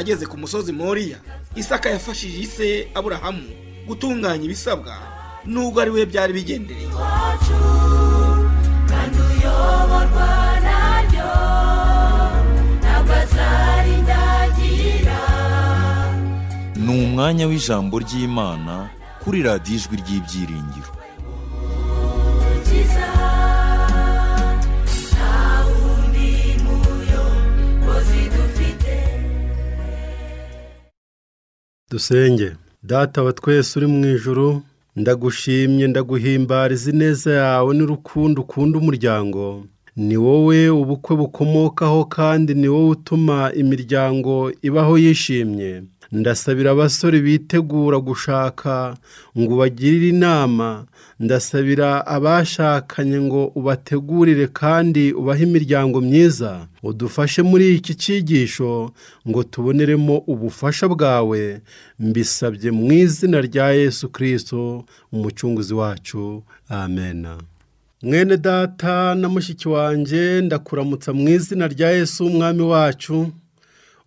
ageze ku musozi moriya isaka yafashije ise aburahamu gutunganya ibisabwa n'ubwo ari we byari bigendereye ni umwanya w'ijambo ry'imana kuri radiyo ijwi ry'ibyiringiro dusenge data wa twese uri mu ijoro ndagushimye ndaguhimbariza ineza yawe n'urukundo ukunda umuryango ni wowe ubukwe bukomokaho kandi ni wowe utuma imiryango ibaho yishimye ndasabira abasore bitegura gushaka ngo ubagirire inama ndasabira abashakanye ngo ubategurire kandi ubahe imiryango myiza udufashe muri iki cyigisho ngo tuboneremo ubufasha bwawe mbisabye mu izina rya yesu kirisito umucunguzi wacu amena mwene data na mushiki wanjye ndakuramutsa mu izina rya yesu umwami wacu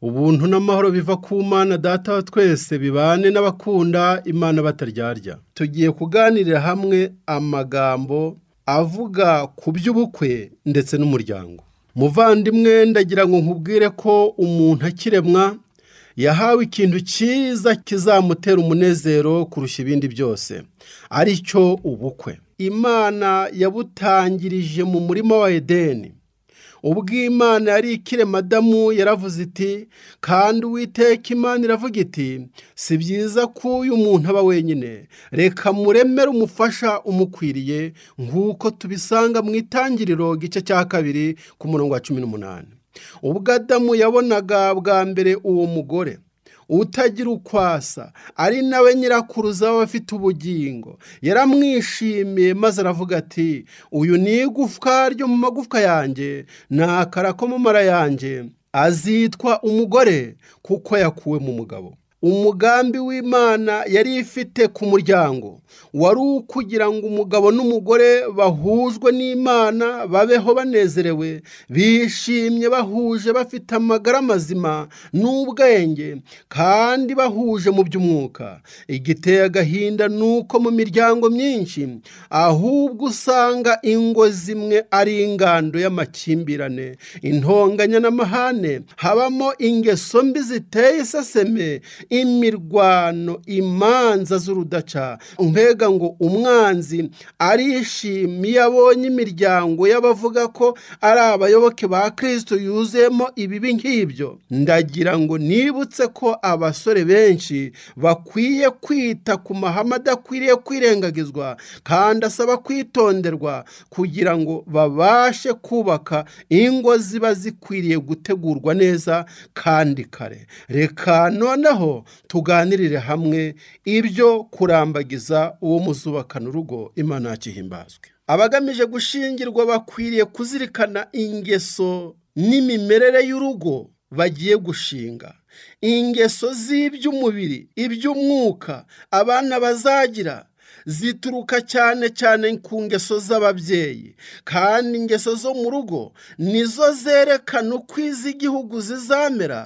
ubuntu n'amahoro biva ku mana data wa twese bibane n'abakunda imana bataryarya tugiye kuganirira hamwe amagambo avuga ku by'ubukwe ndetse n'umuryango muvandimwe ndagira ngo nkubwire ko umuntu akiremwa yahawe ikintu cyiza kizamutera umunezero kurusha ibindi byose ari cyo ubukwe imana yabutangirije mu murima wa edeni Ubw’imana yari ikire madamu yaravuze iti kandi uwiteka imana iravuga iti si byiza ko uyu muntu aba wenyine reka muremere umufasha umukwiriye nk'uko tubisanga mu itangiriro igice cya kabiri ku murongo wa cumi n'umunani ubwo adamu yabonaga bwa mbere uwo mugore utagira uko asa ari nawe nyirakuruza afite ubugingo yaramwishimiye maze aravuga ati uyu ni igufwa ryo mu magufwa yanjye ni akara ko mu yanjye azitwa umugore kuko yakuwe mu mugabo umugambi w'imana yari ifite ku muryango wari ukugira ngo umugabo n'umugore bahujwe n'imana babeho banezerewe bishimye bahuje bafite amagara mazima n'ubwenge kandi bahuje mu by'umwuka igiteye agahinda ni uko mu miryango myinshi ahubwo usanga ingo zimwe ari ingando y'amakimbirane intonganya n'amahane habamo ingeso mbi ziteye iseseme imirwano imanza z'urudaca nkega ngo umwanzi arishimiye abonye imiryango y'abavuga ko ari abayoboke ba kirisito yuzuyemo ibibi nk'ibyo ndagira ngo nibutse ko abasore benshi bakwiye kwita ku mahame adakwiriye kwirengagizwa kandi asaba kwitonderwa kugira ngo babashe kubaka ingo ziba zikwiriye gutegurwa neza kandi kare reka noneho tuganirire hamwe ibyo kurambagiza uwo muzubakana urugo imana yakihimbazwe abagamije gushingirwa bakwiriye kuzirikana ingeso n'imimerere y'urugo bagiye gushinga ingeso z'iby'umubiri iby'umwuka abana bazagira zituruka cyane cyane ku ngeso z'ababyeyi kandi ingeso zo mu rugo nizo zerekana uko iz'igihugu zizamera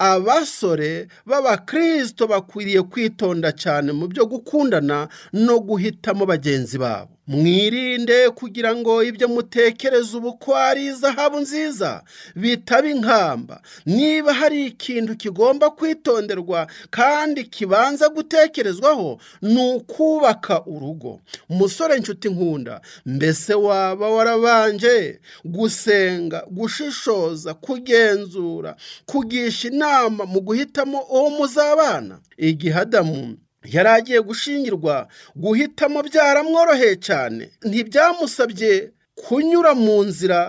abasore b'abakristo bakwiriye kwitonda cyane mu byo gukundana no guhitamo bagenzi babo mwirinde kugira ngo ibyo mutekereza ubu ko ari izahabu nziza bitaba inkamba niba hari ikintu kigomba kwitonderwa kandi kibanza gutekerezwaho ni ukubaka urugo umusore nshuti nkunda mbese waba warabanje gusenga gushishoza kugenzura kugisha inama inama mu guhitamo uwo muzabana igihe adamu yari agiye gushingirwa guhitamo byaramworoheye cyane ntibyamusabye kunyura mu nzira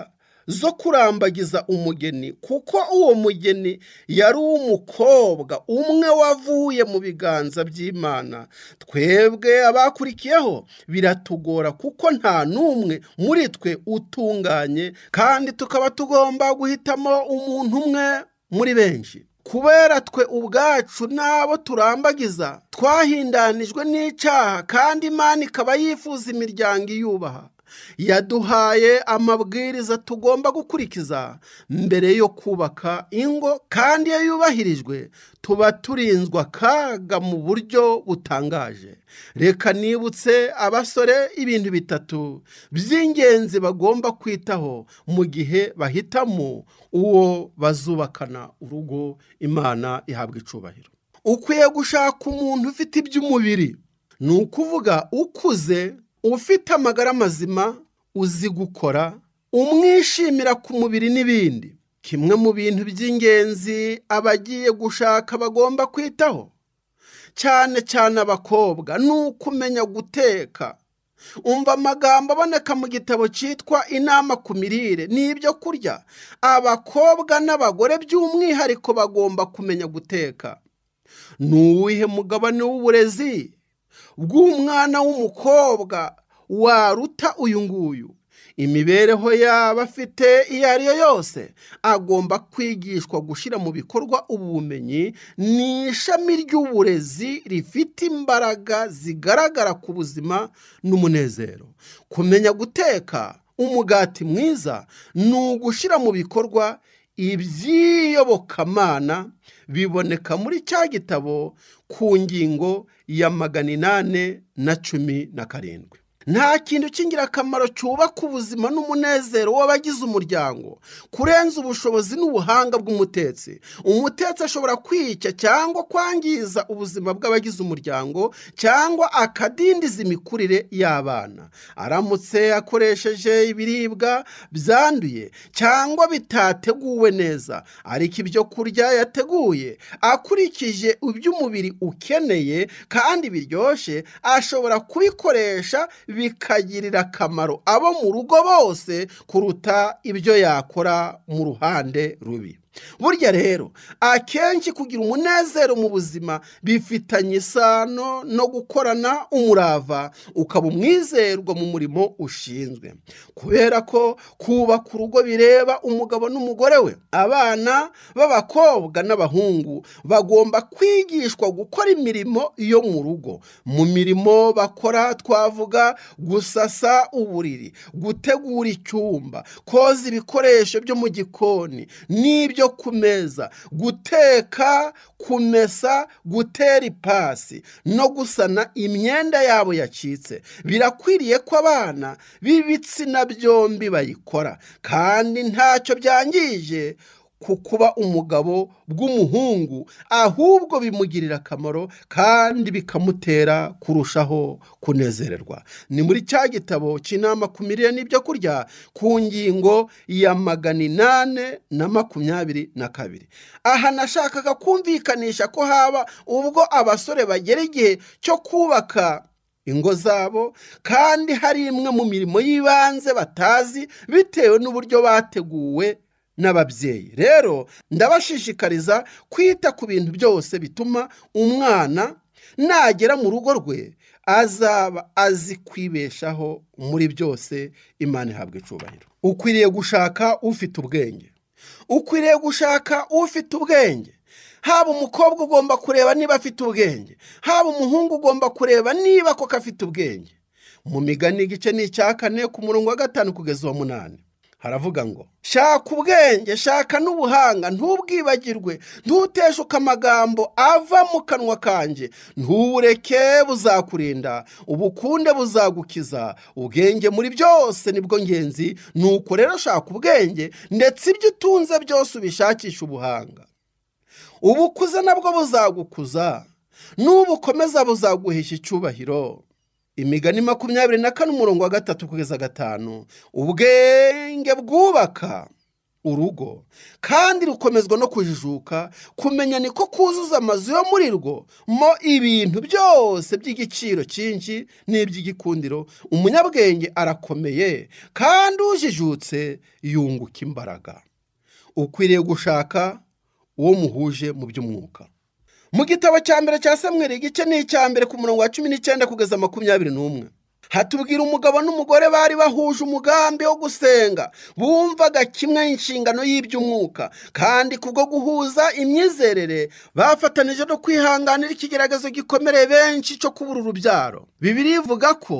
zo kurambagiza umugeni kuko uwo mugeni yari umukobwa, umwe wavuye mu biganza by'imana twebwe abakurikiyeho biratugora kuko nta n'umwe muri twe utunganye kandi tukaba tugomba guhitamo umuntu umwe muri benshi kubera twe ubwacu n'abo turambagiza twahindanijwe n'icyaha kandi imana ikaba yifuza imiryango iyubaha yaduhaye amabwiriza tugomba gukurikiza mbere yo kubaka ingo kandi iyo yubahirijwe tuba turinzwe akaga mu buryo butangaje reka nibutse abasore ibintu bitatu by'ingenzi bagomba kwitaho mu gihe bahitamo uwo bazubakana urugo imana ihabwa icyubahiro. ukwiye gushaka umuntu ufite iby'umubiri ni ukuvuga ukuze ufite amagara mazima uzi gukora umwishimira ku mubiri n'ibindi kimwe mu bintu by'ingenzi abagiye gushaka bagomba kwitaho cyane cyane abakobwa ni ukumenya guteka umva amagambo aboneka mu gitabo cyitwa inama ku mirire n'ibyo kurya abakobwa n'abagore by'umwihariko bagomba kumenya guteka ni uwuhe mugabane w'uburezi bw'umwana w'umukobwa waruta uyu nguyu imibereho yaba afite iyo ari yo yose agomba kwigishwa gushyira mu bikorwa ubumenyi bumenyi ni ishami ry'uburezi rifite imbaraga zigaragara ku buzima n'umunezero kumenya guteka umugati mwiza ni ugushyira mu bikorwa iby'iyobokamana biboneka muri cya gitabo ku ngingo ya magana inani na cumi na karindwi nta kintu cy'ingirakamaro cyubaka ubuzima n'umunezero w'abagize umuryango kurenza ubushobozi n'ubuhanga bw'umutetsi umutetsi ashobora kwica cyangwa kwangiza ubuzima bw'abagize umuryango cyangwa akadindiza imikurire y'abana aramutse akoresheje ibiribwa byanduye cyangwa bitateguwe neza ariko ibyo kurya yateguye akurikije iby'umubiri ukeneye kandi biryoshye ashobora kubikoresha bikagirira akamaro abo mu rugo bose kuruta ibyo yakora mu ruhande rubi burya rero akenshi kugira umunezero mu buzima bifitanye isano no gukorana umurava ukaba umwizerwa mu murimo ushinzwe kubera ko kubaka urugo bireba umugabo n'umugore we abana b'abakobwa n'abahungu bagomba kwigishwa gukora imirimo yo mu rugo mu mirimo bakora twavuga gusasa uburiri gutegura icyumba koza ibikoresho byo mu gikoni n'ibyo ibyo ku meza guteka kumesa gutera ipasi no gusana imyenda yabo yacitse birakwiriye ko abana b'ibitsina byombi bayikora kandi ntacyo byangije ku kuba umugabo bw'umuhungu ahubwo bimugirira akamaro kandi bikamutera kurushaho kunezererwa ni muri cya gitabo cy'inama ku mirire n'ibyo kurya ku ngingo ya magana inani na makumyabiri na kabiri aha nashakaga kumvikanisha ko haba ubwo abasore bagera igihe cyo kubaka ingo zabo kandi hari imwe mu mirimo y'ibanze batazi bitewe n'uburyo bateguwe n'ababyeyi rero ndabashishikariza kwita ku bintu byose bituma umwana nagera mu rugo rwe azaba azi kwibeshaho muri byose imana ihabwa icyubahiro ukwiriye gushaka ufite ubwenge ukwiriye gushaka ufite ubwenge haba umukobwa ugomba kureba niba afite ubwenge haba umuhungu ugomba kureba niba koko afite ubwenge mu migani igice ni icya kane ku murongo wa gatanu kugeza uwa munani haravuga ngo shaka ubwenge shaka n'ubuhanga ntubwibagirwe ntuteshuke amagambo ava mu kanwa kanjye ntubureke buzakurinda ubukunde buzagukiza ubwenge muri byose nibwo ngenzi nuko rero shaka ubwenge ndetse ibyo utunze byose ubishakisha ubuhanga ubukuze nabwo buzagukuza n'ubukomeza buzaguhisha icyubahiro imigani makumyabiri na kane umurongo wa gatatu kugeza gatanu ubwenge bwubaka urugo kandi rukomezwa no kujijuka kumenya niko kuzuza amazu yo muri rwo mo ibintu byose by'igiciro cyinshi n'iby'igikundiro umunyabwenge arakomeye kandi ujijutse yunguka imbaraga ukwiriye gushaka uwo muhuje mu by'umwuka mu gitabo cya mbere cya samweri igice ni icya mbere ku murongo wa cumi n'icyenda kugeza makumyabiri n'umwe hatubwira umugabo n'umugore bari bahuje umugambi wo gusenga bumvaga kimwe inshingano y'iby'umwuka kandi kubwo guhuza imyizerere bafatanije no kwihanganira ikigeragezo gikomereye benshi cyo kubura urubyaro bibiri ivuga ko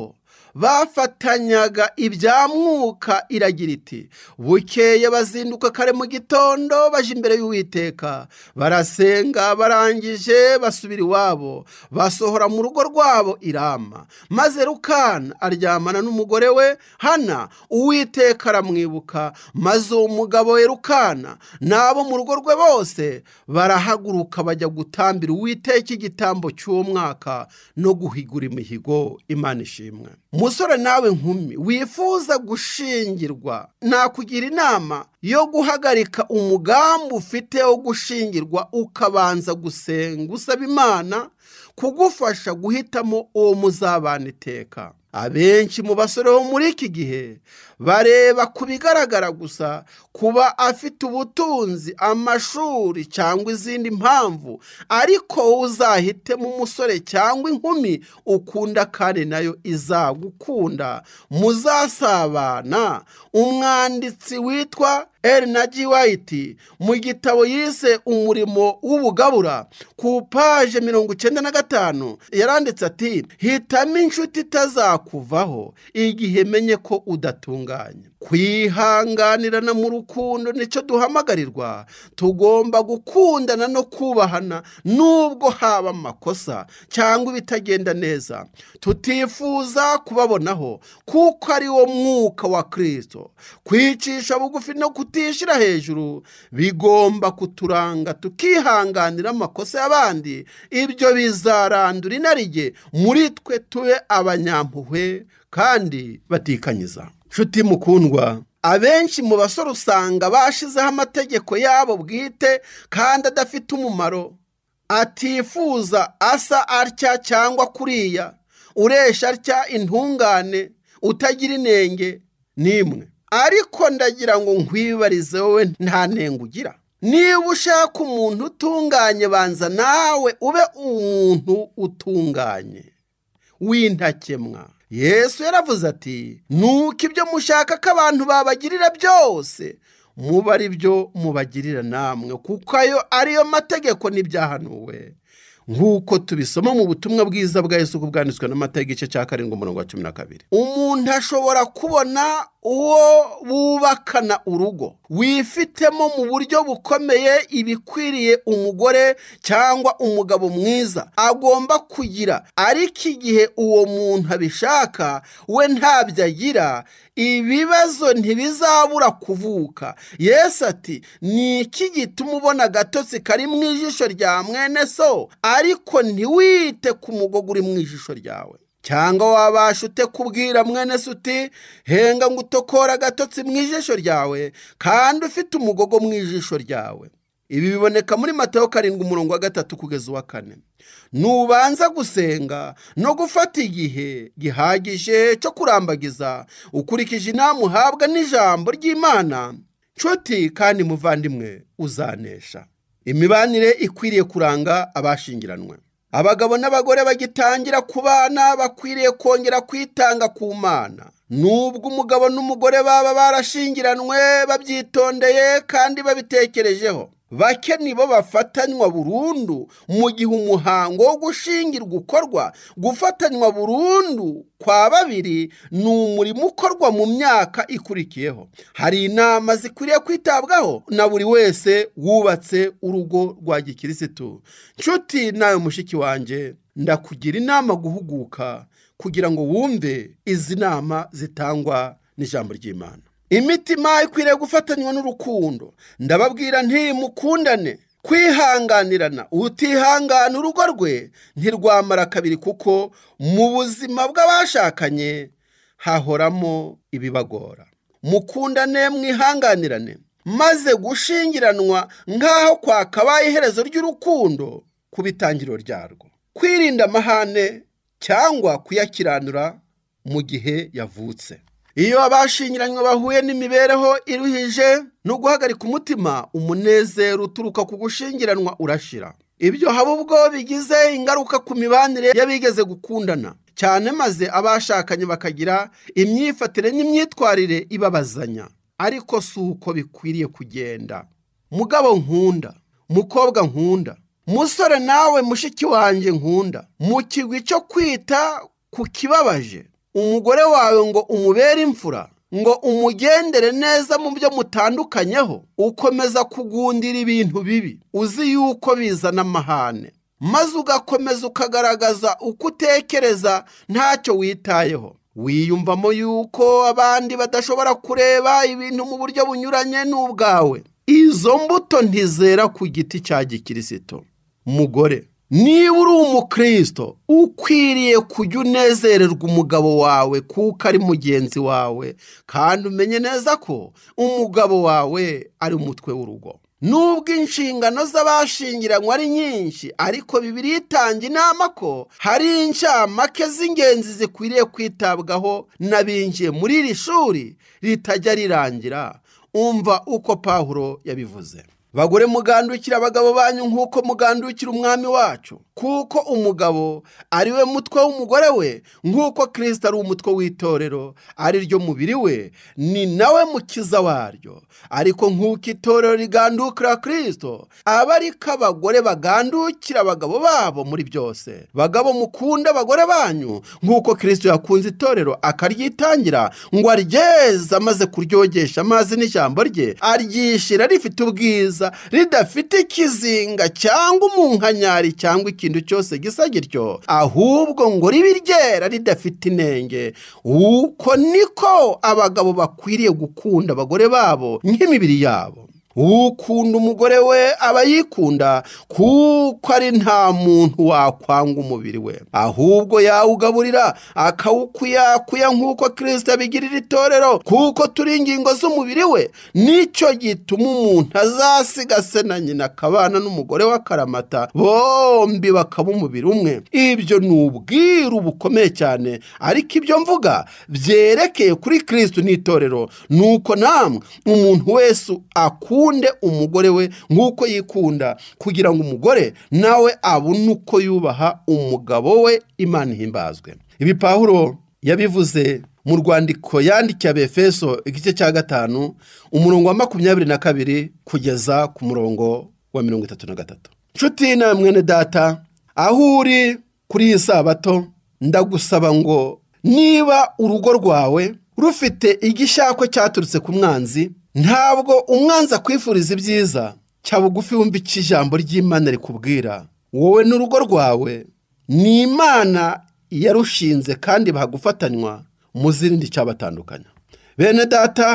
bafatanyaga ibya mwuka iragira iti bukeye bazinduka kare mu gitondo baje imbere y'uwiteka barasenga barangije basubira iwabo basohora mu rugo rwabo irama maze rukana aryamana n'umugore we hana uwiteka aramwibuka maze uwo mugabo we rukana n'abo mu rugo rwe bose barahaguruka bajya gutambira uwiteka igitambo cy'uwo mwaka no guhigura imihigo imana ishimwe musore nawe nkumi wifuza gushingirwa nakugira inama yo guhagarika umugambi ufite wo gushingirwa ukabanza gusenga usaba imana kugufasha guhitamo uwo muzabana iteka abenshi mu basore bo muri iki gihe bareba ku bigaragara gusa kuba afite ubutunzi amashuri cyangwa izindi mpamvu ariko uzahitemo umusore cyangwa inkumi ukunda kandi nayo izagukunda muzasabana umwanditsi witwa eri na gi wayiti mu gitabo yise umurimo w'ubugabura ku paje mirongo icyenda na gatanu yaranditse ati hitamo inshuti itazakuvaho igihe menye ko udatunganye kwihanganirana mu rukundo nicyo duhamagarirwa tugomba gukundana no kubahana nubwo haba amakosa cyangwa ibitagenda neza tutifuza kubabonaho kuko ari wo mwuka wa kirisito kwicisha bugufi no kutishyira hejuru bigomba kuturanga tukihanganira amakosa y'abandi ibyo bizarandura inarijye muri twe tube abanyampuhwe kandi batikanyiza nshuti mukundwa abenshi mu basore usanga bashizeho amategeko yabo bwite kandi adafite umumaro atifuza asa atya cyangwa kuriya uresha atya intungane utagira inenge n'imwe ariko ndagira ngo nkwibarize wowe nta ntego ugira niba ushaka umuntu utunganye banza nawe ube umuntu utunganye w'intakemwa yesu yaravuze ati nuko ibyo mushaka ko abantu babagirira byose muba ari byo mubagirira namwe kuko ayo ariyo mategeko n'ibyahanuwe nk'uko tubisoma mu butumwa bwiza bwa Yesu bwanditswe n'amata y'igice cya karindwi umurongo wa cumi na kabiri umuntu ashobora kubona uwo bubakana urugo wifitemo mu buryo bukomeye ibikwiriye umugore cyangwa umugabo mwiza agomba kugira ariko igihe uwo muntu abishaka we ntabyo agira ibibazo ntibizabura kuvuka Yesu ati ni iki gituma ubona agatotsi kari mu ijisho rya mwene so ariko ntiwite ku mugogo uri mu ijisho ryawe cyangwa wabasha ute kubwira mwene se uti henga ngo utokore agatotsi mu ijisho ryawe kandi ufite umugogo mu ijisho ryawe ibi biboneka muri Matayo karindwi umurongo wa gatatu kugeza uwa kane nubanza gusenga no gufata igihe gihagije cyo kurambagiza ukurikije inama uhabwa n'ijambo ry'imana nshuti kandi muvandimwe uzanesha imibanire ikwiriye kuranga abashingiranywe abagabo n'abagore bagitangira kubana bakwiriye kongera kwitanga ku mana nubwo umugabo n'umugore baba barashingiranwe babyitondeye kandi babitekerejeho bake nibo bafatanywa burundu mu gihe umuhango wo gushingirwa ukorwa gufatanywa burundu kwa babiri ni umurimo ukorwa mu myaka ikurikiyeho hari inama zikwiriye kwitabwaho na buri wese wubatse urugo rwa gikirisitu nshuti nawe mushiki wanjye ndakugira inama guhuguka kugira ngo wumve izi nama zitangwa n'ijambo ry'imana imitima ikwiriye gufatanywa n'urukundo ndababwira nti mukundane kwihanganirana utihangana urugo rwe ntirwamara kabiri kuko mu buzima bw'abashakanye hahoramo ibibagora mukundane mwihanganirane maze gushingiranwa nk'aho kwakabaye iherezo ry'urukundo ku bitangiriro ryarwo kwirinda amahane cyangwa kuyakiranura mu gihe yavutse iyo abashingiranywe bahuye n'imibereho iruhije ni guhagarika umutima umunezero uturuka ku gushingiranwa urashira ibyo haba ubwo bigize ingaruka ku mibanire y'abigeze gukundana cyane maze abashakanye bakagira imyifatire n'imyitwarire ibabazanya ariko si uko bikwiriye kugenda mugabo nkunda mukobwa nkunda musore nawe mushiki wanjye nkunda mu kigwi cyo kwita ku kibabaje umugore wawe ngo umubere imfura ngo umugendere neza mu byo mutandukanyeho ukomeza kugundira ibintu bibi uzi yuko bizana amahane maze ugakomeza ukagaragaza uko utekereza ntacyo witayeho wiyumvamo yuko abandi badashobora kureba ibintu mu buryo bunyuranye n'ubwawe izo mbuto ntizera ku giti cya gikirisito mugore niba uri umukirisito ukwiriye kujya unezererwa umugabo wawe kuko ari mugenzi wawe kandi umenye neza ko umugabo wawe ari umutwe w'urugo nubwo inshingano z'abashingiranywe ari nyinshi ariko bibiri itanga inama ko hari inshamake z'ingenzi zikwiriye kwitabwaho n'abinjiye muri iri shuri ritajya rirangira umva uko pahuro yabivuze bagore mugandukira abagabo banyu nk'uko mugandukira umwami wacu kuko umugabo ari we mutwe w'umugore we nk'uko kirisita ari umutwe w'itorero ari ryo mubiri we ni nawe mukiza waryo ariko nk'uko itorero rigandukira kirisito aba ariko abagore bagandukira abagabo babo muri byose bagabo mukunda abagore banyu nk'uko kirisito yakunze itorero akaryitangira ngo aryeze amaze kuryogesha amazi n'ijambo rye aryishyira rifite ubwiza neza ridafite ikizinga cyangwa umunkanyari cyangwa ikintu cyose gisa gityo ahubwo ngo ribe iryera ridafite inenge uko niko abagabo bakwiriye gukunda abagore babo nk'imibiri yabo ukunda umugore we aba yikunda kuko ari nta muntu wakwanga umubiri we ahubwo yawugaburira akawukuyakuya nk'uko kirisita abigirira itorero kuko turi ingingo z'umubiri we nicyo gituma umuntu azasiga se na nyina akabana n'umugore w'akaramata bombi bakaba umubiri umwe ibyo ni ubwiru bukomeye cyane ariko ibyo mvuga byerekeye kuri kirisito n'itorero ni uko namwe umuntu wese akunda akunde umugore we nk'uko yikunda kugira ngo umugore nawe abone uko yubaha umugabo we imana ihimbazwe ibi pawuro yabivuze mu rwandiko yandikiye abefeso igice cya gatanu umurongo wa makumyabiri na kabiri kugeza ku murongo wa mirongo itatu na gatatu nshuti na mwene data aho uri kuri iyi sabato ndagusaba ngo niba urugo rwawe rufite igishyakwe cyaturutse ku mwanzi ntabwo umwanza akwifuriza ibyiza cya bugufi wumva icyo ijambo ry'imana rikubwira wowe n'urugo rwawe ni imana yarushinze kandi mu zindi icyabatandukanya bene data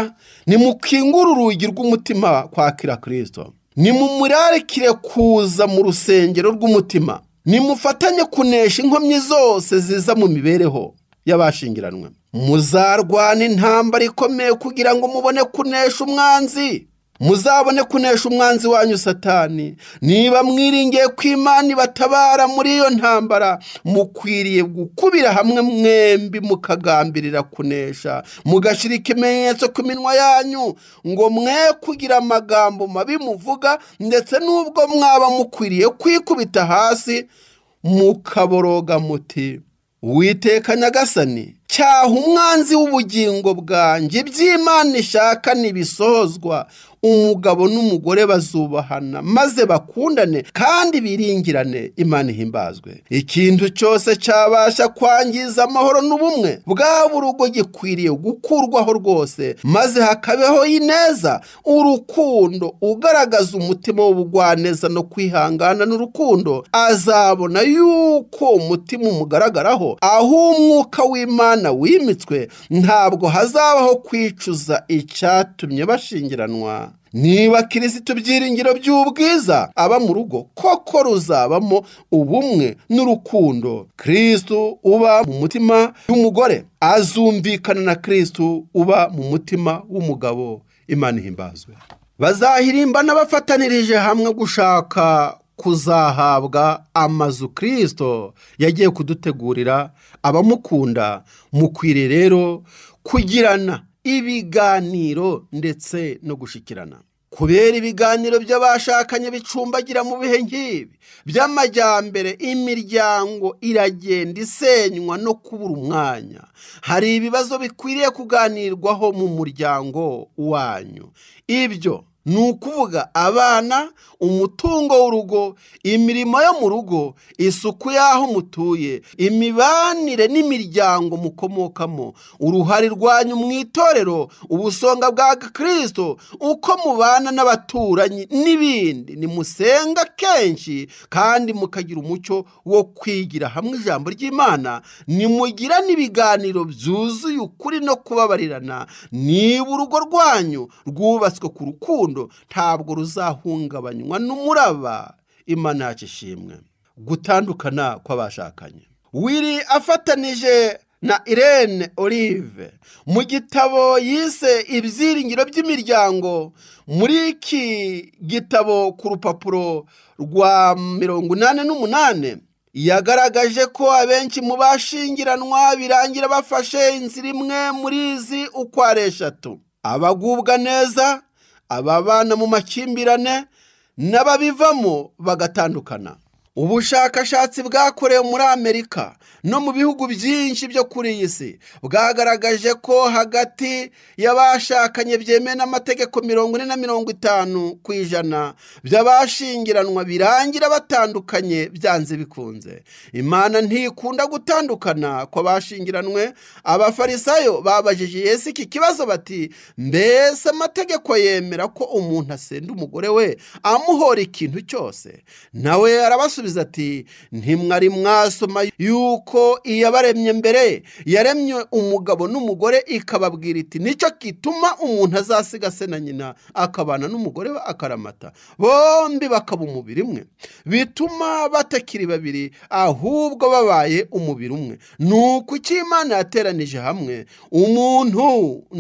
nimukingure urugi rw'umutima kwa kirisito nimumurarikire kuza mu rusengero rw'umutima nimufatanye kunesha inkomyi zose ziza mu mibereho y'abashyingiranywe muzarwana intambara ikomeye kugira ngo mubone kunesha umwanzi muzabone kunesha umwanzi wanyu satani niba mwiringiye ko imana ibatabara muri iyo ntambara mukwiriye gukubira hamwe mwembi mukagambirira kunesha mugashyira ikimenyetso ku minwa yanyu ngo mwe kugira amagambo mabi muvuga ndetse n'ubwo mwaba mukwiriye kwikubita hasi mukaboroga muti witeka nyagasani cyaha umwanzi w'ubugingo bwanjye iby'imana ishaka nibisohozwa umugabo n'umugore bazubahana maze bakundane kandi biringirane imana ihimbazwe ikintu cyose cyabasha kwangiza amahoro n'ubumwe bwaba urugo gikwiriye gukurwaho rwose maze hakabeho ineza urukundo ugaragaza umutima w'ubugwaneza no kwihangana n'urukundo azabona yuko umutima umugaragaraho aho umwuka w'imana wimitswe ntabwo hazabaho kwicuza icyatumye bashingiranwa niba kirisito ibyiringiro by'ubwiza aba mu rugo koko ruzabamo ubumwe n'urukundo kirisito uba mu mutima w'umugore azumvikana na kirisito uba mu mutima w'umugabo imana ihimbazwe Bazahirimba n’abafatanirije hamwe gushaka kuzahabwa amazu kirisito yagiye kudutegurira abamukunda mukwiriye rero kugirana ibiganiro ndetse no gushyikirana kubera ibiganiro by'abashakanye bicumbagira mu bihe nk'ibi by'amajyambere imiryango iragenda isenywa no kubura umwanya hari ibibazo bikwiriye kuganirwaho mu muryango wanyu ibyo ni ukuvuga abana umutungo w'urugo imirimo yo mu rugo isuku y'aho mutuye imibanire n'imiryango mukomokamo uruhare rwanyu mu itorero ubusonga bwa kirisito uko mubana n'abaturanyi n'ibindi nimusenga kenshi kandi mukagira umucyo wo kwigira hamwe ijambo ry'imana nimugira n'ibiganiro byuzuye ukuri no kubabarirana niba urugo rwanyu rwubatswe ku rukundo rukundo ntabwo ruzahungabanywa n'umuraba imana yacu ishimwe gutandukana kw'abashakanye wiri afatanije na irene olive mu gitabo yise ibyiringiro by'imiryango muri iki gitabo ku rupapuro rwa mirongo inani n'umunani yagaragaje ko abenshi mu bashingiranwa birangira bafashe inzira imwe muri izi uko eshatu abagubwa neza ababana mu makimbirane n'ababivamo bagatandukana ubushakashatsi bwakorewe muri amerika no mu bihugu byinshi byo kuri iyi si bwagaragaje ko hagati y'abashakanye byemewe n'amategeko mirongo ine na mirongo itanu ku ijana by'abashyingiranwa birangira batandukanye byanze bikunze imana ntikunda gutandukana bashingiranwe abafarisayo babajije yesu iki kibazo bati mbese amategeko yemera ko umuntu asenda umugore we amuhora ikintu cyose nawe arabasubiza arabasubiza ati ntimwari mwasoma yuko iyabaremye mbere yaremye umugabo n'umugore ikababwira iti nicyo gituma umuntu azasiga se na nyina akabana n'umugore we akaramata bombi bakaba umubiri umwe bituma batakiri babiri ahubwo babaye umubiri umwe ni uko imana yateranije hamwe umuntu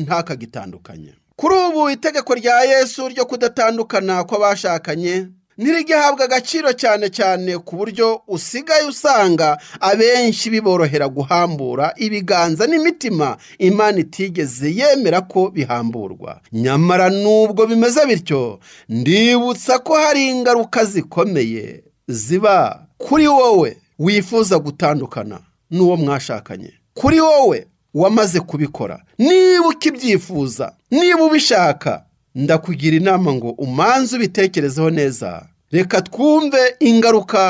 ntakagitandukanye kuri ubu itegeko rya yesu ryo kudatandukana kw'abashakanye ntirigihabwa agaciro cyane cyane ku buryo usigaye usanga abenshi biborohera guhambura ibiganza n'imitima imana itigeze yemera ko bihamburwa nyamara nubwo bimeze bityo ndibutsa ko hari ingaruka zikomeye ziba kuri wowe wifuza gutandukana n'uwo mwashakanye kuri wowe wamaze kubikora niba ukibyifuza niba ubishaka ndakugira inama ngo umanze ubitekerezeho neza reka twumve ingaruka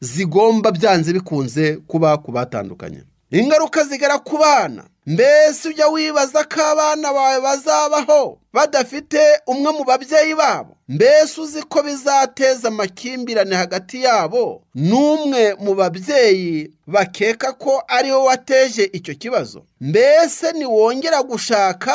zigomba byanze bikunze kuba ku batandukanye ingaruka zigera ku bana mbese ujya wibaza ko abana bawe bazabaho badafite umwe mu babyeyi babo mbese uzi ko bizateza amakimbirane hagati yabo n'umwe mu babyeyi bakeka ko ari we wateje icyo kibazo mbese niwongera gushaka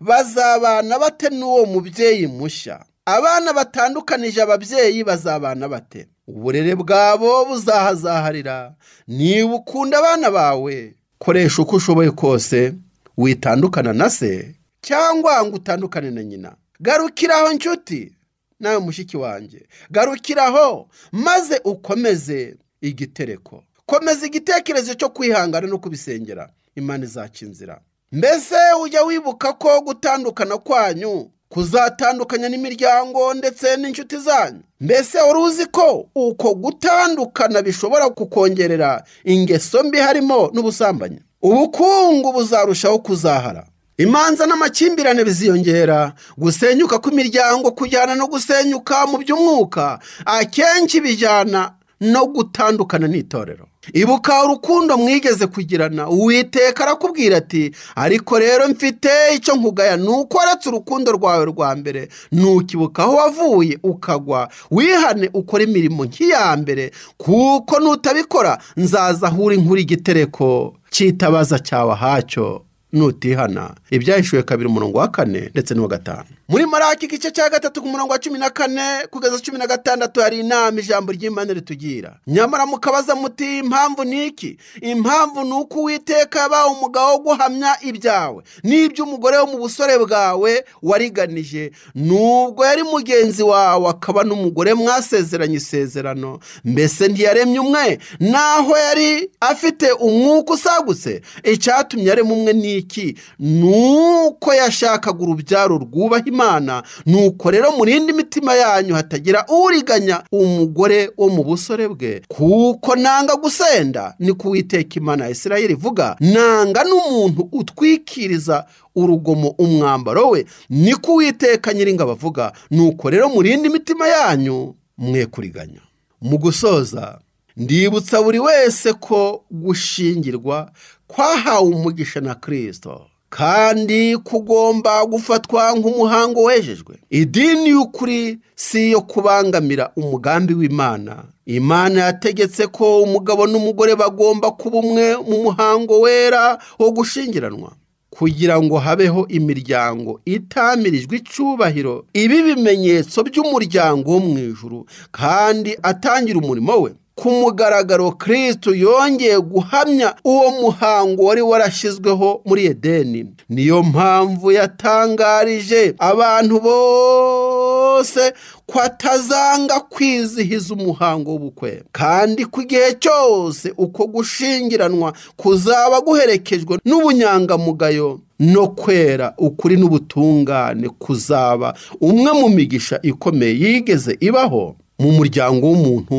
bazabana bate n'uwo mubyeyi mushya abana batandukanije ababyeyi bazabana bate uburere bwabo buzahazaharira niba ukunda abana bawe koresha uko ushoboye kose witandukana na se cyangwa ngo utandukane na nyina garukiraho inshuti nawe mushiki wanjye garukiraho maze ukomeze igitereko komeza igitekerezo cyo kwihangana no kubisengera imana izaca inzira mbese ujya wibuka ko gutandukana kwanyu kuzatandukanya n'imiryango ndetse n'inshuti zanyu mbese wari uzi ko uko gutandukana bishobora kukongerera ingeso mbi harimo n'ubusambanyi ubukungu buzarushaho kuzahara imanza n'amakimbirane biziyongera gusenyuka kw'imiryango kujyana no gusenyuka mu by'umwuka akenshi bijyana no gutandukana n'itorero ibuka urukundo mwigeze kugirana witeka arakubwira ati ariko rero mfite icyo nkugaya ni uko uretse urukundo rwawe rwa mbere nukibuka aho wavuye ukagwa wihane ukora imirimo nk'iya mbere kuko nutabikora nzaza inkuru igitereko cyitabaza cyawe ahacyo nutihana ibyahishuwe kabiri umurongo wa kane ndetse n'uwa gatanu muri maraki igice cya gatatu ku murongo wa cumi na kane kugeza cumi na gatandatu hari inama ijambo ry'imana ritugira nyamara mukabaza muti impamvu ni iki impamvu ni uko uwiteka yabaha umugabo wo guhamya ibyawe n'iby'umugore wo mu busore bwawe wariganije nubwo yari mugenzi wawe akaba n'umugore mwasezeranye isezerano mbese ntiyaremye umwe naho yari afite umwuka usagutse icyatumye arema umwe ni ngiki nuko yashakaga urubyaro rwubaha imana nuko rero murinde imitima yanyu hatagira uriganya umugore wo mu busore bwe kuko nanga gusenda ni kuwiteka imana ya ivuga nanga n'umuntu utwikiriza urugomo umwambaro we ni kuwiteka nyiringabo avuga nuko rero murinde imitima yanyu mwe kuriganya mu gusoza ndibutsa buri wese ko gushingirwa kwahawe umugisha na Kristo kandi kugomba gufatwa nk'umuhango wejejwe idini y'ukuri si iyo kubangamira umugambi w'imana imana yategetse ko umugabo n'umugore bagomba kuba umwe mu muhango wera wo gushingiranwa kugira ngo habeho imiryango itamirijwe icyubahiro ibi bimenyetso by'umuryango wo mu ijuru kandi atangira umurimo we ku mugaragaro kirisito yongeye guhamya uwo muhango wari warashyizweho muri edeni niyo mpamvu yatangarije abantu bose ko atazanga kwizihiza umuhango w'ubukwe kandi ku gihe cyose uko gushingiranwa kuzaba guherekejwe n'ubunyangamugayo no kwera ukuri n'ubutungane kuzaba umwe mu migisha ikomeye yigeze ibaho mu muryango w'umuntu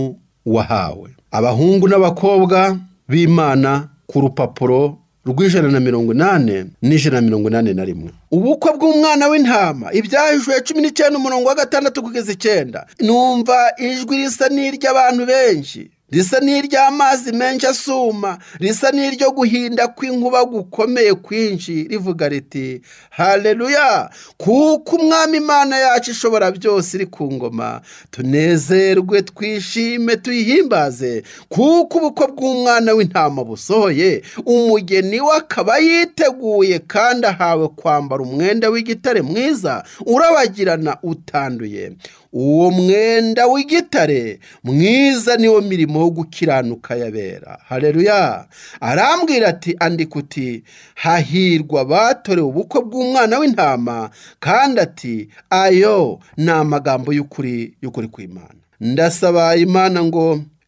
wahawe abahungu n'abakobwa b'imana ku rupapuro rw'ijana na mirongo inani n'ijana na mirongo inani na rimwe ubukwe bw'umwana w'intama ibyahishuwe cumi n'icyenda umurongo wa gatandatu kugeza icyenda numva ijwi risa n'iry'abantu benshi risa n'iry'amazi menshi asuma risa n'iryo guhinda kw'inkuba gukomeye kwinshi rivuga riti hareruya kuko umwami imana yacu ishobora byose iri ku ngoma tunezerwe twishime tuyihimbaze kuko ubukwe bw'umwana w'intama busohoye umugeni we akaba yiteguye kandi ahawe kwambara umwenda w'igitare mwiza urabagirana utanduye uwo mwenda w'igitare mwiza niwo mirimo wo gukiranuka yabera hareruya arambwira ati andika uti hahirwa batorewe ubukwe bw'umwana w'intama kandi ati ayo ni amagambo y'ukuri y'ukuri ku imana ndasaba imana ngo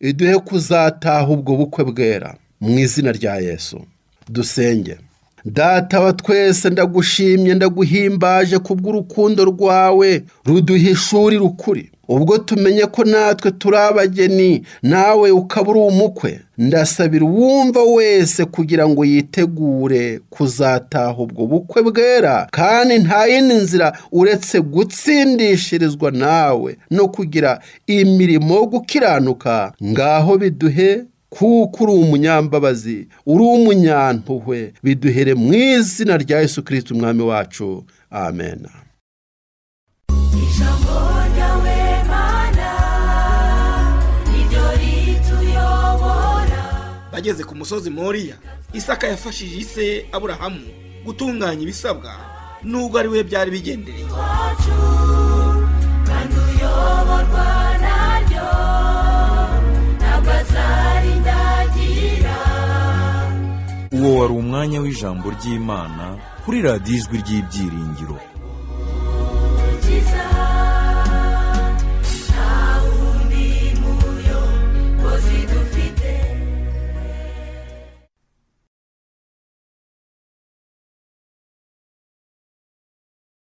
iduhe kuzataha ubwo bukwe bwera mu izina rya yesu dusenge data wa twese ndagushimye ndaguhimbaje kubw'urukundo rwawe ruduhishura rukuri. ubwo tumenye ko natwe turi abageni nawe ukaba uri umukwe ndasabira uwumva wese kugira ngo yitegure kuzataha ubwo bukwe bwera kandi nta yindi nzira uretse gutsindishirizwa nawe no kugira imirimo yo gukiranuka ngaho biduhe kuko uri umunyambabazi uri umunyantuhwe biduhere mu izina rya Yesu kirisiti umwami wacu amen bageze ku musozi moriya isaka yafashije ise aburahamu gutunganya ibisabwa nubwo ari we byari bigendereye uwo wari umwanya w'ijambo ry'imana kuri radiyo ijwi ry'ibyiringiro